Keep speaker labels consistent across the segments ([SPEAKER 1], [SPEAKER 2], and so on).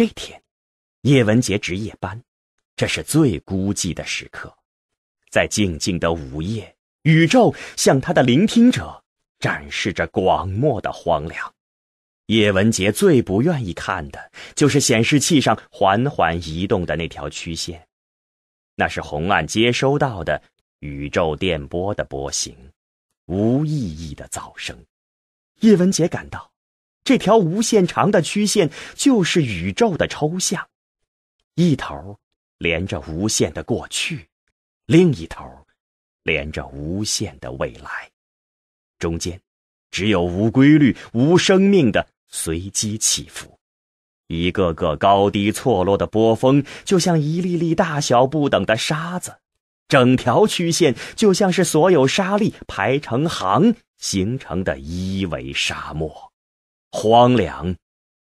[SPEAKER 1] 这天，叶文杰值夜班，这是最孤寂的时刻，在静静的午夜，宇宙向他的聆听者展示着广漠的荒凉。叶文杰最不愿意看的就是显示器上缓缓移动的那条曲线，那是红岸接收到的宇宙电波的波形，无意义的噪声。叶文杰感到。这条无限长的曲线就是宇宙的抽象，一头连着无限的过去，另一头连着无限的未来，中间只有无规律、无生命的随机起伏。一个个高低错落的波峰，就像一粒粒大小不等的沙子，整条曲线就像是所有沙粒排成行形成的一维沙漠。荒凉、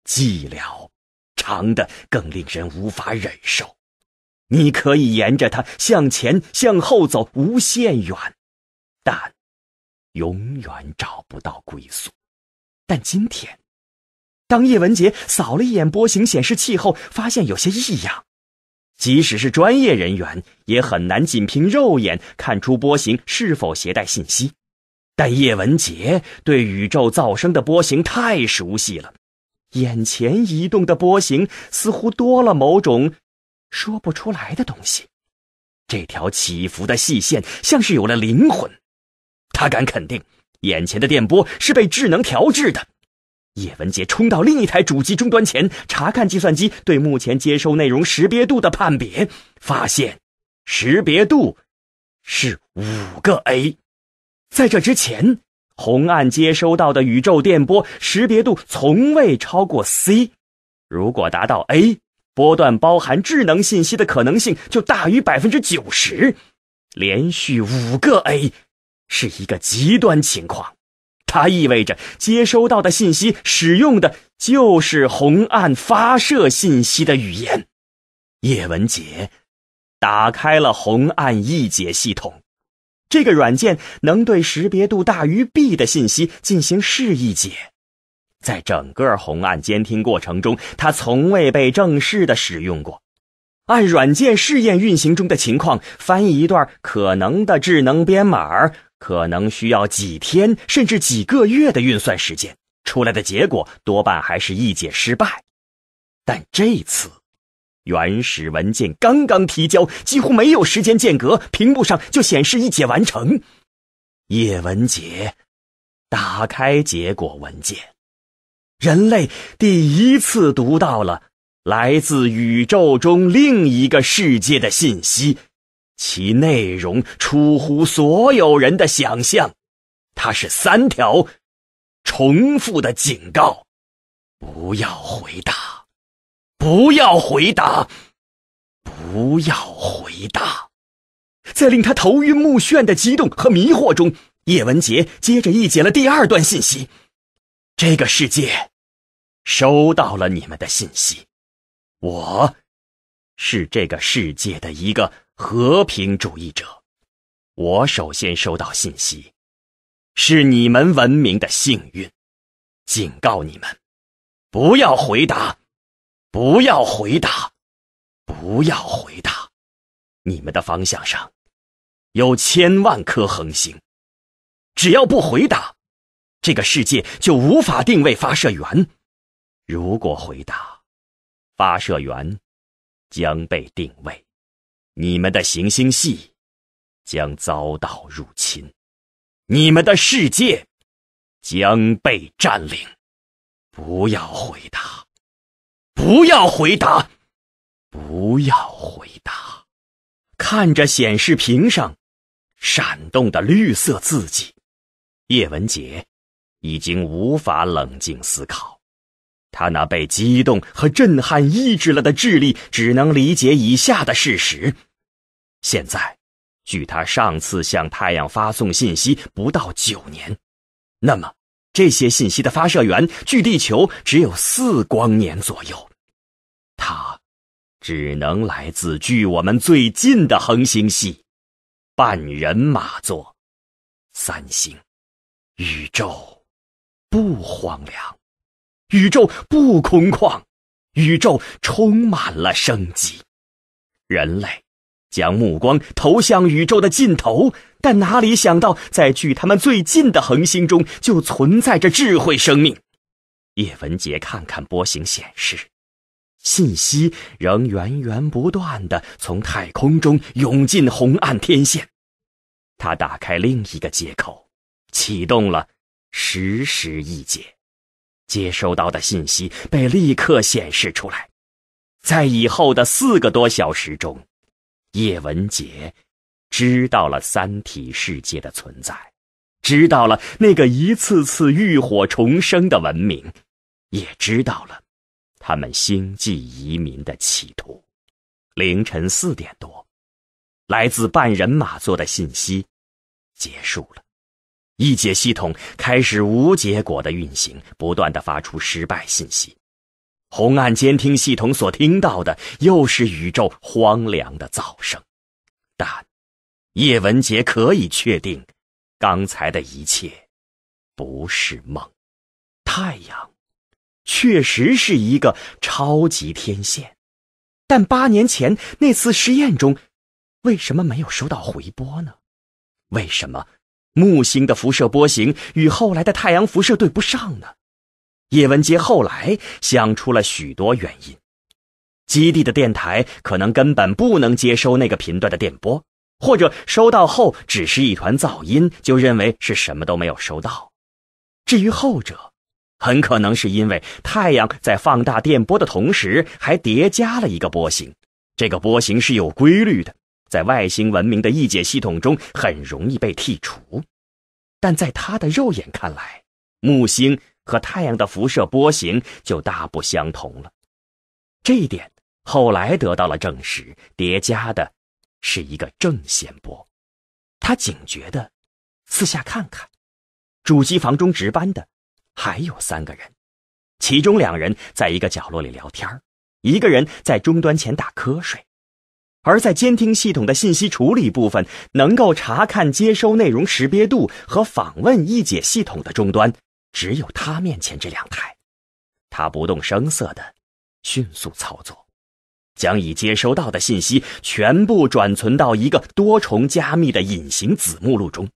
[SPEAKER 1] 寂寥，长的更令人无法忍受。你可以沿着它向前、向后走无限远，但永远找不到归宿。但今天，当叶文杰扫了一眼波形显示器后，发现有些异样。即使是专业人员，也很难仅凭肉眼看出波形是否携带信息。但叶文杰对宇宙噪声的波形太熟悉了，眼前移动的波形似乎多了某种说不出来的东西。这条起伏的细线像是有了灵魂。他敢肯定，眼前的电波是被智能调制的。叶文杰冲到另一台主机终端前，查看计算机对目前接收内容识别度的判别，发现识别度是五个 A。在这之前，红岸接收到的宇宙电波识别度从未超过 C。如果达到 A，波段包含智能信息的可能性就大于百分之九十。连续五个 A，是一个极端情况，它意味着接收到的信息使用的就是红岸发射信息的语言。叶文杰打开了红岸译解系统。这个软件能对识别度大于 B 的信息进行试译解，在整个红案监听过程中，它从未被正式的使用过。按软件试验运行中的情况，翻译一段可能的智能编码可能需要几天甚至几个月的运算时间，出来的结果多半还是译解失败。但这次。原始文件刚刚提交，几乎没有时间间隔，屏幕上就显示一解完成。叶文洁打开结果文件，人类第一次读到了来自宇宙中另一个世界的信息，其内容出乎所有人的想象。它是三条重复的警告：不要回答。不要回答！不要回答！在令他头晕目眩的激动和迷惑中，叶文杰接着译解了第二段信息：这个世界收到了你们的信息。我是这个世界的一个和平主义者。我首先收到信息，是你们文明的幸运。警告你们，不要回答。
[SPEAKER 2] 不要回答，不要回答！你们的方向
[SPEAKER 1] 上，有千万颗恒星。只要不回答，这个世界就无法定位发射源。如果回答，发射源将被定位，你们的行星系将遭到入侵，你们的世界将被占领。不要回答。不要回答，不要回答！看着显示屏上闪动的绿色字迹，叶文杰已经无法冷静思考。他那被激动和震撼抑制了的智力，只能理解以下的事实：现在，距他上次向太阳发送信息不到九年，那么这些信息的发射源距地球只有四光年左右。只能来自距我们最近的恒星系——半人马座三星。宇宙不荒凉，宇宙不空旷，宇宙充满了生机。人类将目光投向宇宙的尽头，但哪里想到，在距他们最近的恒星中就存在着智慧生命。叶文洁看看波形显示。信息仍源源不断地从太空中涌进红岸天线，他打开另一个接口，启动了实时译解，接收到的信息被立刻显示出来。在以后的四个多小时中，叶文洁知道了三体世界的存在，知道了那个一次次浴火重生的文明，也知道了。他们星际移民的企图。凌晨四点多，来自半人马座的信息结束了，一解系统开始无结果的运行，不断的发出失败信息。红岸监听系统所听到的又是宇宙荒凉的噪声，但叶文杰可以确定，刚才的一切不是梦。太阳。确实是一个超级天线，但八年前那次实验中，为什么没有收到回波呢？为什么木星的辐射波形与后来的太阳辐射对不上呢？叶文洁后来想出了许多原因：基地的电台可能根本不能接收那个频段的电波，或者收到后只是一团噪音，就认为是什么都没有收到。至于后者。很可能是因为太阳在放大电波的同时，还叠加了一个波形。这个波形是有规律的，在外星文明的异解系统中很容易被剔除。但在他的肉眼看来，木星和太阳的辐射波形就大不相同了。这一点后来得到了证实。叠加的是一个正弦波。他警觉的四下看看，主机房中值班的。还有三个人，其中两人在一个角落里聊天一个人在终端前打瞌睡。而在监听系统的信息处理部分，能够查看接收内容识别度和访问译解系统的终端，只有他面前这两台。他不动声色地迅速操作，将已接收到的信息全部转存到一个多重加密的隐形子目录中。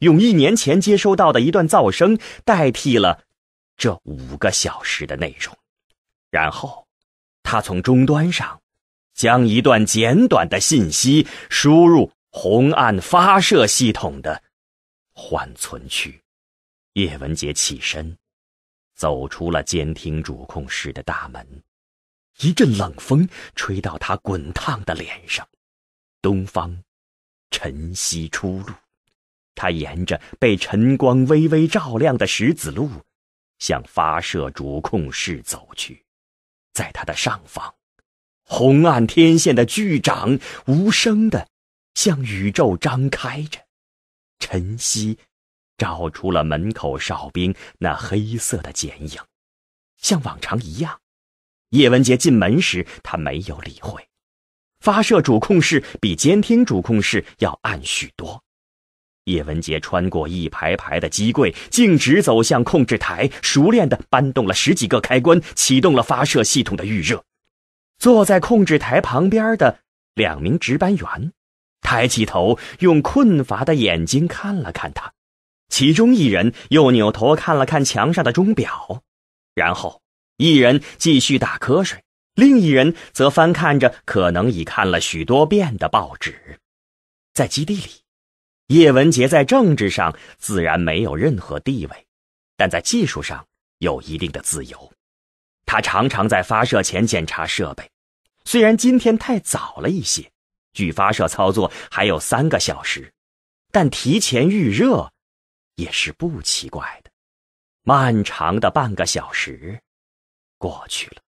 [SPEAKER 1] 用一年前接收到的一段噪声代替了这五个小时的内容，然后他从终端上将一段简短的信息输入红岸发射系统的缓存区。叶文杰起身，走出了监听主控室的大门，一阵冷风吹到他滚烫的脸上。东方，晨曦初露。他沿着被晨光微微照亮的石子路，向发射主控室走去。在他的上方，红暗天线的巨掌无声地向宇宙张开着。晨曦照出了门口哨兵那黑色的剪影。像往常一样，叶文洁进门时，他没有理会。发射主控室比监听主控室要暗许多。叶文杰穿过一排排的机柜，径直走向控制台，熟练地搬动了十几个开关，启动了发射系统的预热。坐在控制台旁边的两名值班员抬起头，用困乏的眼睛看了看他，其中一人又扭头看了看墙上的钟表，然后一人继续打瞌睡，另一人则翻看着可能已看了许多遍的报纸，在基地里。叶文洁在政治上自然没有任何地位，但在技术上有一定的自由。他常常在发射前检查设备。虽然今天太早了一些，距发射操作还有三个小时，但提前预热也是不奇怪的。漫长的半个小时过去了。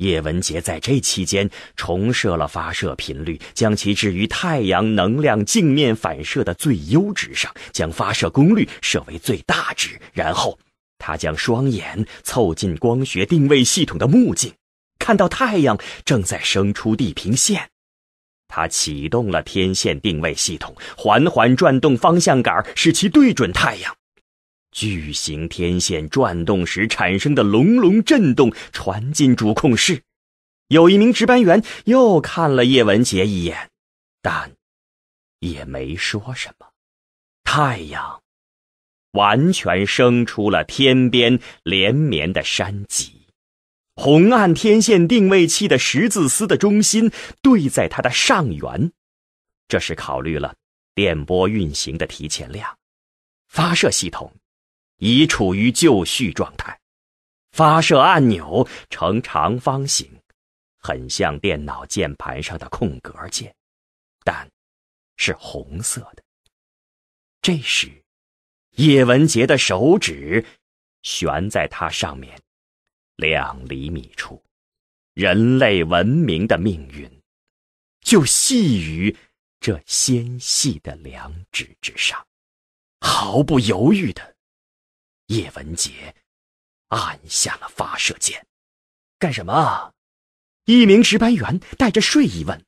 [SPEAKER 1] 叶文洁在这期间重设了发射频率，将其置于太阳能量镜面反射的最优值上，将发射功率设为最大值。然后，他将双眼凑近光学定位系统的目镜，看到太阳正在升出地平线。他启动了天线定位系统，缓缓转动方向杆，使其对准太阳。巨型天线转动时产生的隆隆震动传进主控室，有一名值班员又看了叶文杰一眼，但也没说什么。太阳完全升出了天边，连绵的山脊，红岸天线定位器的十字丝的中心对在它的上缘，这是考虑了电波运行的提前量，发射系统。已处于就绪状态，发射按钮呈长方形，很像电脑键盘上的空格键，但，是红色的。这时，叶文洁的手指，悬在它上面，两厘米处，人类文明的命运，就系于这纤细的两指之上，毫不犹豫的，
[SPEAKER 2] 叶文杰按下了发射键，干什么？
[SPEAKER 1] 一名值班员带着睡意问。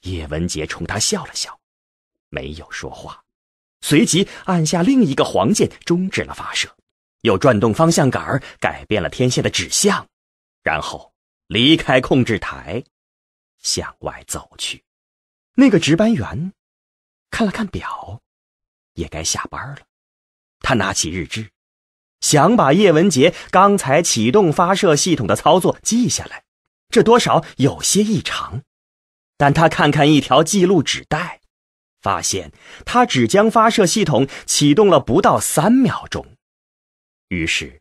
[SPEAKER 1] 叶文杰冲他笑了笑，没有说话，随即按下另一个黄键，终止了发射，又转动方向杆，改变了天线的指向，然后离开控制台，向外走去。
[SPEAKER 2] 那个值班员
[SPEAKER 1] 看了看表，也该下班了。他拿起日志。想把叶文杰刚才启动发射系统的操作记下来，这多少有些异常。但他看看一条记录纸带，发现他只将发射系统启动了不到三秒钟，于是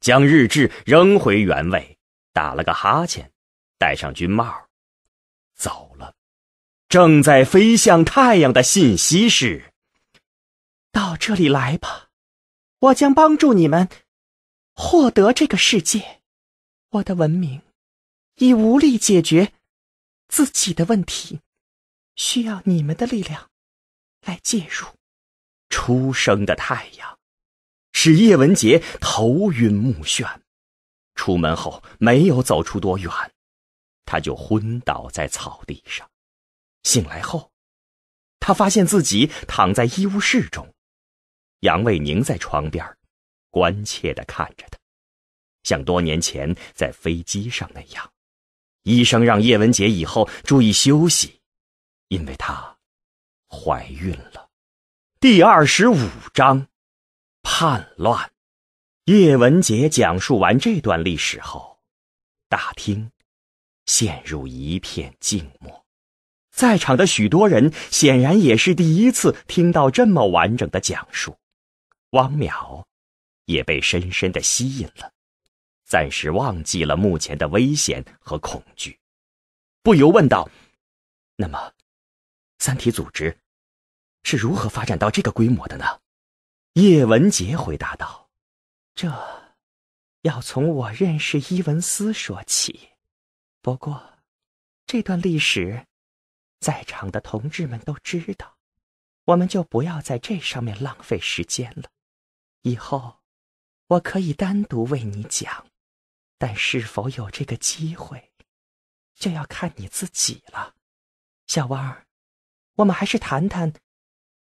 [SPEAKER 1] 将日志扔回原位，打了个哈欠，戴上军帽，走了。
[SPEAKER 2] 正在飞向太阳的信息是：“到这里来吧。”我将帮助你们获得这个世界。我的文明已无力解决自己的问题，需要你们的力量来介入。
[SPEAKER 1] 初升的太阳使叶文杰头晕目眩。出门后没有走出多远，他就昏倒在草地上。醒来后，他发现自己躺在医务室中。杨卫宁在床边，关切地看着他，像多年前在飞机上那样。医生让叶文洁以后注意休息，因为她怀孕了。第二十五章叛乱。叶文洁讲述完这段历史后，大厅陷入一片静默。在场的许多人显然也是第一次听到这么完整的讲述。汪淼也被深深的吸引了，暂时忘记了目前的危险和恐惧，不由问道：“那么，三体组织
[SPEAKER 2] 是如何发展到这个规模的呢？”叶文洁回答道：“这要从我认识伊文斯说起。
[SPEAKER 1] 不过，这段历史在场的同志们都知道，我们就不要在这上面浪费时间了。”以后，我可以单独为你讲，但是否有这个机会，
[SPEAKER 2] 就要看你自己了。小王，我们还是谈谈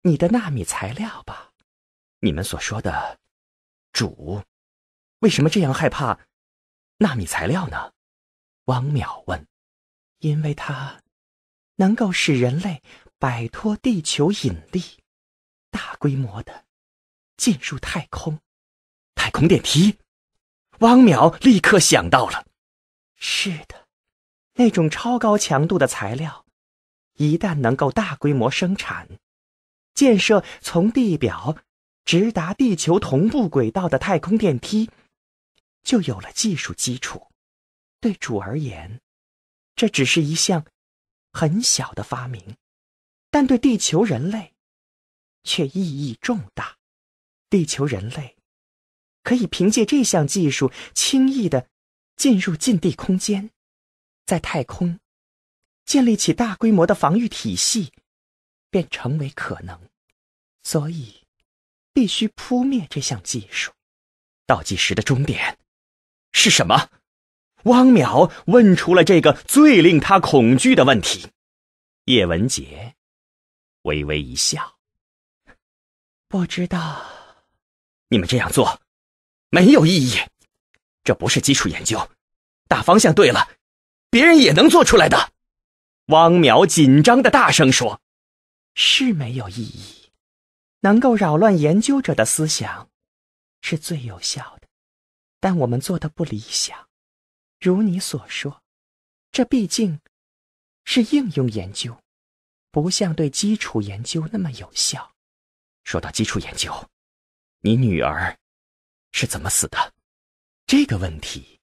[SPEAKER 2] 你的纳米材料吧。你们所说的“主”，为什么这样害怕纳米材料呢？汪淼问。因为它能够使人类摆脱地球引力，大规模的。进入太空，
[SPEAKER 1] 太空电梯，汪淼立刻想到了。是的，那种超高强度的材料，一旦能够大规模生产，建设从地表直达地球同步轨道的太空电梯，就有了技术基础。对主而言，
[SPEAKER 2] 这只是一项很小的发明，但对地球人类却意义重大。地球人类可以凭借这项技术轻易的进入禁地空间，在太空建立起大规模的防御体系，便成为可能。所以，必须扑灭这项技术。倒计时的终点是什么？汪淼问出了这个最令他恐惧的问题。叶文洁微微一笑，不知道。你们这样做没有意义，这不是基础研究，大方向对了，
[SPEAKER 1] 别人也能做出来的。汪淼紧张的大声说：“
[SPEAKER 2] 是没有意义，
[SPEAKER 1] 能够扰乱研究者的思想是最
[SPEAKER 2] 有效的，但我们做的不理想。如你所说，这毕竟是应用研究，不像对基础研究那么有效。说到基础研究。”你女儿
[SPEAKER 1] 是怎么死的？这个问题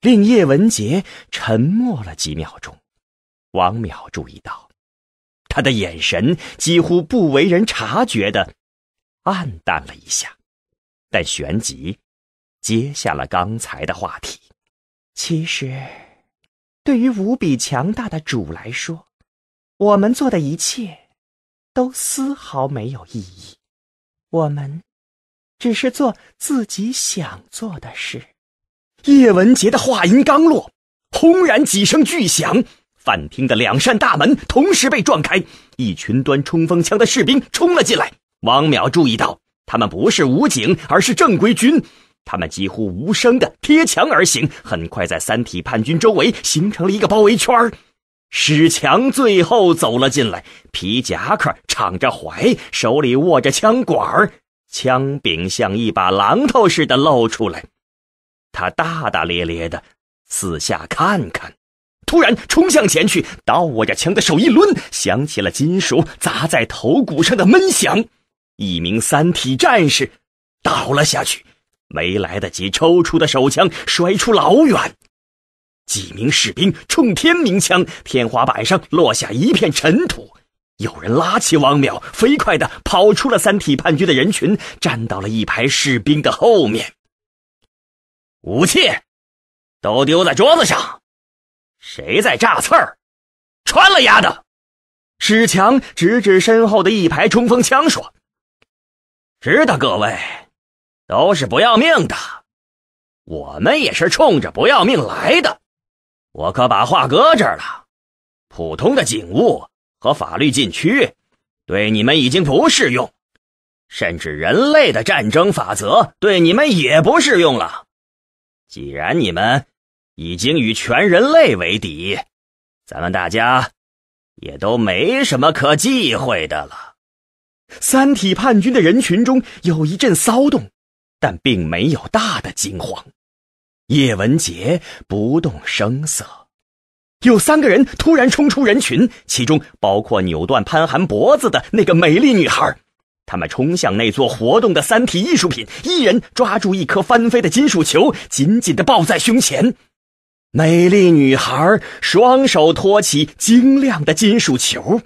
[SPEAKER 1] 令叶文杰沉默了几秒钟。王淼注意到，他的眼神几乎不为人察觉的暗淡了一下，但旋即接下了刚才的话题。
[SPEAKER 2] 其实，
[SPEAKER 1] 对于无比强大的主来说，我们做的一切都丝毫没有意义。我们。只是做自己想做的事。叶文杰的话音刚落，轰然几声巨响，饭厅的两扇大门同时被撞开，一群端冲锋枪的士兵冲了进来。王淼注意到，他们不是武警，而是正规军。他们几乎无声的贴墙而行，很快在三体叛军周围形成了一个包围圈。史强最后走了进来，皮夹克敞着怀，手里握着枪管儿。枪柄像一把榔头似的露出来，他大大咧咧的四下看看，突然冲向前去，握着枪的手一抡，响起了金属砸在头骨上的闷响。一名三体战士倒了下去，没来得及抽出的手枪摔出老远。几名士兵冲天鸣枪，天花板上落下一片尘土。有人拉起王淼，飞快的跑出了三体叛军的人群，站到了一排士兵的后面。武器，都丢在桌子上，谁在炸刺儿？穿了丫的！史强指指身后的一排冲锋枪说：“知道各位，都是不要命的，我们也是冲着不要命来的。我可把话搁这儿了，普通的警务。”和法律禁区，对你们已经不适用，甚至人类的战争法则对你们也不适用了。既然你们已经与全人类为敌，咱们大家也都没什么可忌讳的了。三体叛军的人群中有一阵骚动，但并没有大的惊慌。叶文杰不动声色。有三个人突然冲出人群，其中包括扭断潘寒脖子的那个美丽女孩。他们冲向那座活动的三体艺术品，一人抓住一颗翻飞的金属球，紧紧地抱在胸前。美丽女孩双手托起晶亮的金属球，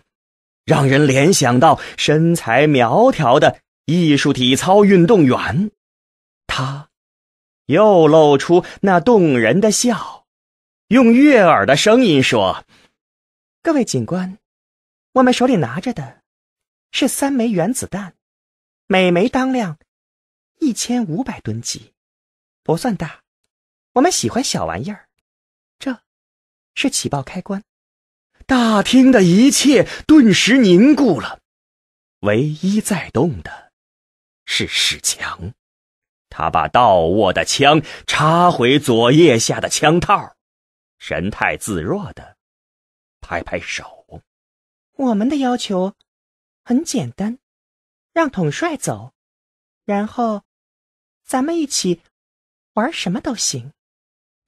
[SPEAKER 1] 让人联想到身材苗条的艺术体操运动员。她又露出那动人的笑。用悦耳
[SPEAKER 2] 的声音说：“各位警官，我们手里拿着的是三枚原子弹，每枚当量一千五百吨级，不算大。我们喜欢小玩意儿。这是起爆开关。”大厅的一切顿时凝固了，
[SPEAKER 1] 唯一在动的是史强，他把倒握的枪插回左腋下的枪套。神态自若的，拍拍手。
[SPEAKER 2] 我们的要求很简单，让统帅走，然后，咱们一起玩什么都行。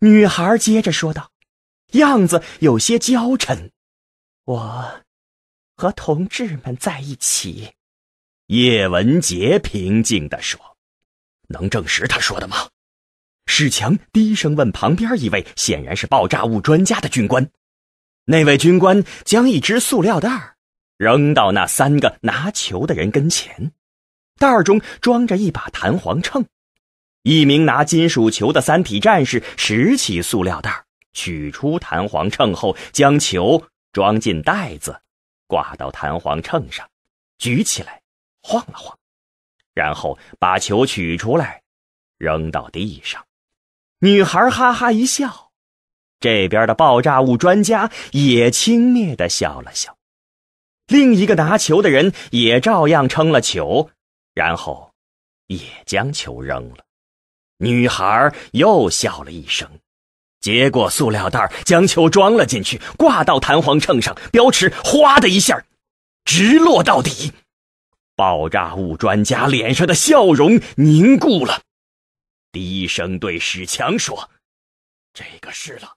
[SPEAKER 2] 女孩接着说道，样子有些娇嗔。我和同志们在一
[SPEAKER 1] 起。叶文杰平静的说：“能证实他说的吗？”史强低声问旁边一位显然是爆炸物专家的军官：“那位军官将一只塑料袋扔到那三个拿球的人跟前，袋中装着一把弹簧秤。一名拿金属球的三体战士拾起塑料袋，取出弹簧秤后，将球装进袋子，挂到弹簧秤上，举起来，晃了晃，然后把球取出来，扔到地上。”女孩哈哈一笑，这边的爆炸物专家也轻蔑地笑了笑。另一个拿球的人也照样称了球，然后也将球扔了。女孩又笑了一声，接过塑料袋，将球装了进去，挂到弹簧秤上，标尺哗的一下，直落到底。爆炸物专家脸上的笑容凝固了。低声对史强说：“
[SPEAKER 2] 这个是了。”